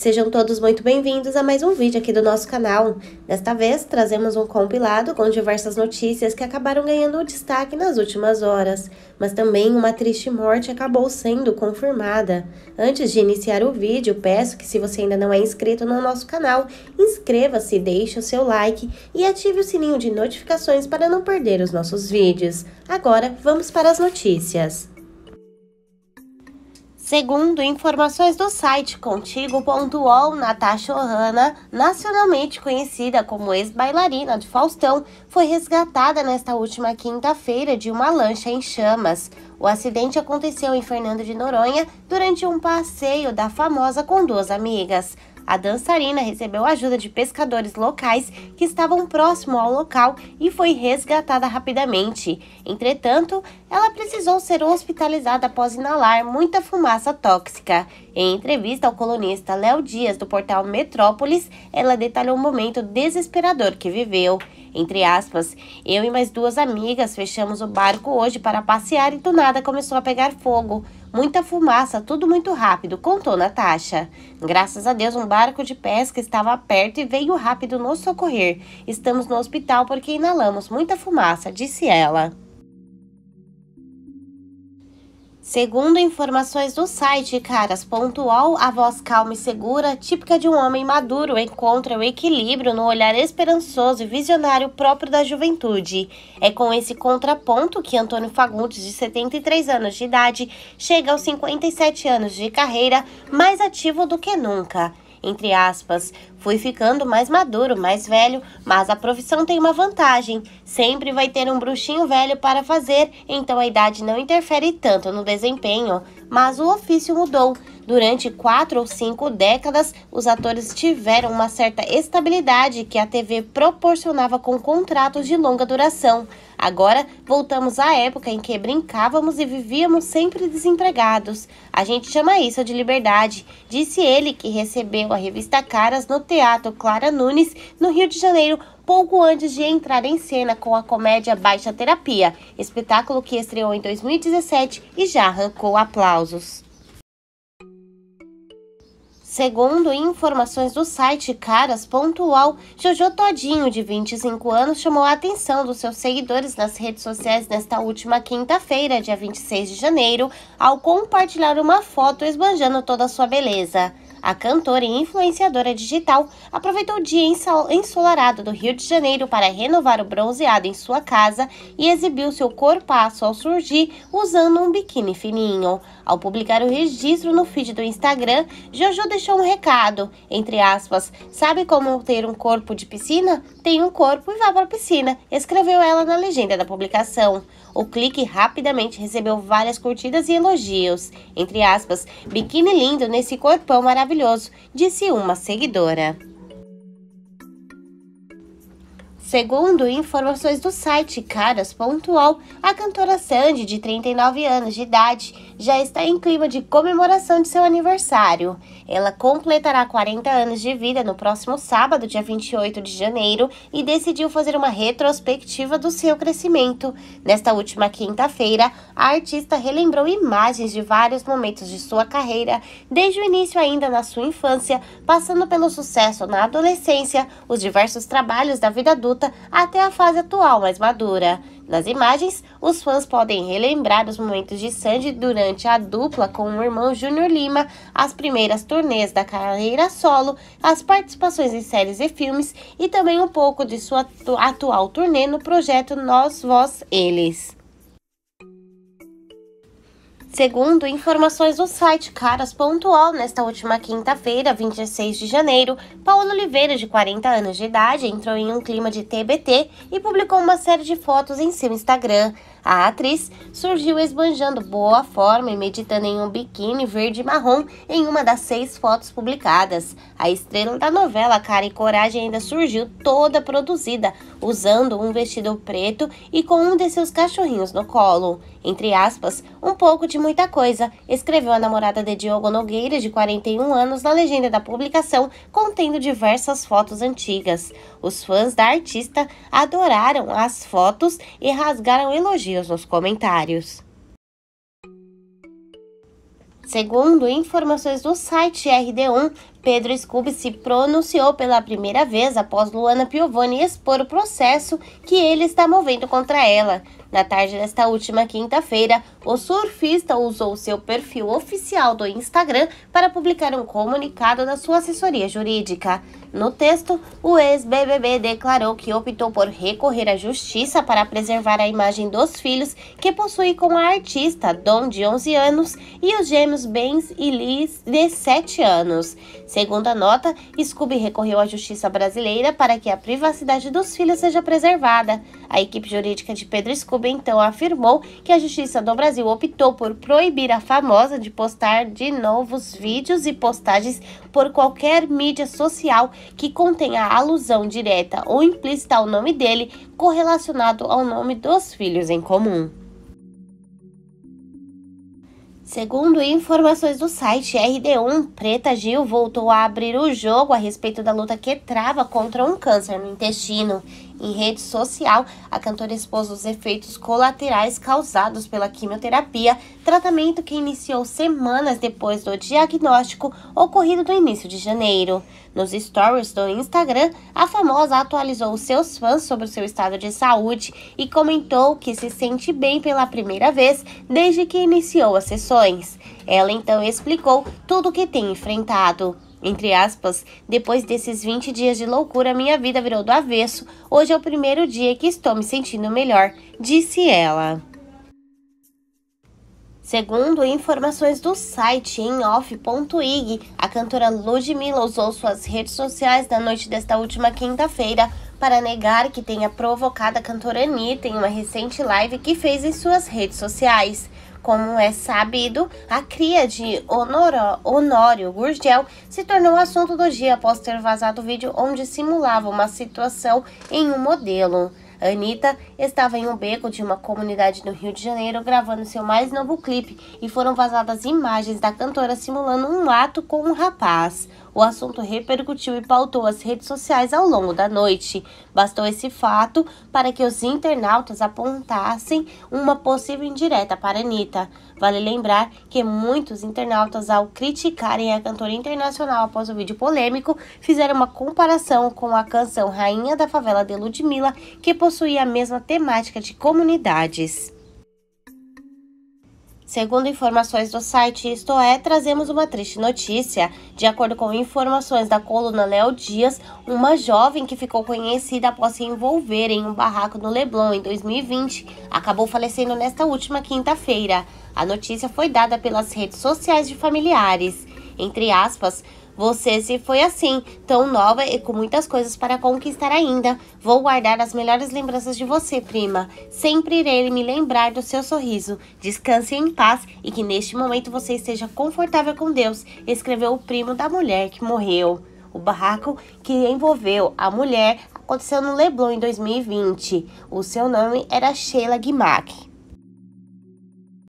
Sejam todos muito bem-vindos a mais um vídeo aqui do nosso canal. Desta vez, trazemos um compilado com diversas notícias que acabaram ganhando destaque nas últimas horas, mas também uma triste morte acabou sendo confirmada. Antes de iniciar o vídeo, peço que se você ainda não é inscrito no nosso canal, inscreva-se, deixe o seu like e ative o sininho de notificações para não perder os nossos vídeos. Agora, vamos para as notícias. Segundo informações do site contigo.ol, Natasha Ohana, nacionalmente conhecida como ex-bailarina de Faustão, foi resgatada nesta última quinta-feira de uma lancha em chamas. O acidente aconteceu em Fernando de Noronha durante um passeio da famosa com duas amigas. A dançarina recebeu ajuda de pescadores locais que estavam próximo ao local e foi resgatada rapidamente. Entretanto, ela precisou ser hospitalizada após inalar muita fumaça tóxica. Em entrevista ao colunista Léo Dias do portal Metrópolis, ela detalhou o momento desesperador que viveu. Entre aspas, eu e mais duas amigas fechamos o barco hoje para passear e do nada começou a pegar fogo. Muita fumaça, tudo muito rápido, contou Natasha. Graças a Deus, um barco de pesca estava perto e veio rápido nos socorrer. Estamos no hospital porque inalamos muita fumaça, disse ela. Segundo informações do site caras.ol, a voz calma e segura, típica de um homem maduro, encontra o equilíbrio no olhar esperançoso e visionário próprio da juventude. É com esse contraponto que Antônio Fagundes, de 73 anos de idade, chega aos 57 anos de carreira, mais ativo do que nunca entre aspas. Fui ficando mais maduro, mais velho, mas a profissão tem uma vantagem. Sempre vai ter um bruxinho velho para fazer, então a idade não interfere tanto no desempenho. Mas o ofício mudou. Durante quatro ou cinco décadas, os atores tiveram uma certa estabilidade que a TV proporcionava com contratos de longa duração. Agora voltamos à época em que brincávamos e vivíamos sempre desempregados. A gente chama isso de liberdade, disse ele que recebeu a revista Caras no Teatro Clara Nunes, no Rio de Janeiro, pouco antes de entrar em cena com a comédia Baixa Terapia, espetáculo que estreou em 2017 e já arrancou aplausos. Segundo informações do site caras.ual, Jojo Todinho, de 25 anos, chamou a atenção dos seus seguidores nas redes sociais nesta última quinta-feira, dia 26 de janeiro, ao compartilhar uma foto esbanjando toda a sua beleza. A cantora e influenciadora digital aproveitou o dia ensolarado do Rio de Janeiro para renovar o bronzeado em sua casa e exibiu seu corpaço ao surgir usando um biquíni fininho. Ao publicar o registro no feed do Instagram, Jojo deixou um recado, entre aspas, sabe como ter um corpo de piscina? Tem um corpo e vá para a piscina, escreveu ela na legenda da publicação. O clique rapidamente recebeu várias curtidas e elogios, entre aspas, biquíni lindo nesse corpão maravilhoso maravilhoso, disse uma seguidora. Segundo informações do site caras.ol, a cantora Sandy, de 39 anos de idade, já está em clima de comemoração de seu aniversário. Ela completará 40 anos de vida no próximo sábado, dia 28 de janeiro, e decidiu fazer uma retrospectiva do seu crescimento. Nesta última quinta-feira, a artista relembrou imagens de vários momentos de sua carreira, desde o início ainda na sua infância, passando pelo sucesso na adolescência, os diversos trabalhos da vida adulta adulta até a fase atual mais madura. Nas imagens, os fãs podem relembrar os momentos de Sandy durante a dupla com o irmão Júnior Lima, as primeiras turnês da carreira solo, as participações em séries e filmes e também um pouco de sua atual turnê no projeto Nós, Vós, Eles. Segundo informações do site Caras.ol, nesta última quinta-feira, 26 de janeiro, Paulo Oliveira, de 40 anos de idade, entrou em um clima de TBT e publicou uma série de fotos em seu Instagram. A atriz surgiu esbanjando boa forma e meditando em um biquíni verde e marrom em uma das seis fotos publicadas. A estrela da novela Cara e Coragem ainda surgiu toda produzida, usando um vestido preto e com um de seus cachorrinhos no colo. Entre aspas, um pouco de muita coisa, escreveu a namorada de Diogo Nogueira, de 41 anos, na legenda da publicação, contendo diversas fotos antigas. Os fãs da artista adoraram as fotos e rasgaram elogios nos comentários. Segundo informações do site RD1, Pedro Scooby se pronunciou pela primeira vez após Luana Piovani expor o processo que ele está movendo contra ela. Na tarde desta última quinta-feira, o surfista usou seu perfil oficial do Instagram para publicar um comunicado da sua assessoria jurídica. No texto, o ex-BBB declarou que optou por recorrer à justiça para preservar a imagem dos filhos que possui com a artista Dom de 11 anos e os gêmeos Bens e Liz de 7 anos. Segundo a nota, Scooby recorreu à justiça brasileira para que a privacidade dos filhos seja preservada. A equipe jurídica de Pedro Scooby então afirmou que a justiça do Brasil optou por proibir a famosa de postar de novos vídeos e postagens por qualquer mídia social que contenha alusão direta ou implícita ao nome dele correlacionado ao nome dos filhos em comum. Segundo informações do site RD1, Preta Gil voltou a abrir o jogo a respeito da luta que trava contra um câncer no intestino em rede social, a cantora expôs os efeitos colaterais causados pela quimioterapia, tratamento que iniciou semanas depois do diagnóstico ocorrido no início de janeiro. Nos stories do Instagram, a famosa atualizou seus fãs sobre o seu estado de saúde e comentou que se sente bem pela primeira vez desde que iniciou as sessões. Ela então explicou tudo o que tem enfrentado. Entre aspas, depois desses 20 dias de loucura, minha vida virou do avesso. Hoje é o primeiro dia que estou me sentindo melhor, disse ela. Segundo informações do site inoff.ig, a cantora Ludmilla usou suas redes sociais na noite desta última quinta-feira para negar que tenha provocado a cantora Anitta em uma recente live que fez em suas redes sociais. Como é sabido, a cria de Honoro, Honório Gurgel se tornou assunto do dia após ter vazado vídeo onde simulava uma situação em um modelo. Anitta estava em um beco de uma comunidade no Rio de Janeiro gravando seu mais novo clipe e foram vazadas imagens da cantora simulando um ato com um rapaz. O assunto repercutiu e pautou as redes sociais ao longo da noite. Bastou esse fato para que os internautas apontassem uma possível indireta para Anitta. Vale lembrar que muitos internautas, ao criticarem a cantora internacional após o vídeo polêmico, fizeram uma comparação com a canção Rainha da Favela de Ludmilla, que possuía a mesma temática de comunidades. Segundo informações do site Isto É, trazemos uma triste notícia. De acordo com informações da coluna Léo Dias, uma jovem que ficou conhecida após se envolver em um barraco no Leblon em 2020 acabou falecendo nesta última quinta-feira. A notícia foi dada pelas redes sociais de familiares. Entre aspas, você se foi assim, tão nova e com muitas coisas para conquistar ainda. Vou guardar as melhores lembranças de você, prima. Sempre irei me lembrar do seu sorriso. Descanse em paz e que neste momento você esteja confortável com Deus, escreveu o primo da mulher que morreu. O barraco que envolveu a mulher aconteceu no Leblon em 2020. O seu nome era Sheila Guimac.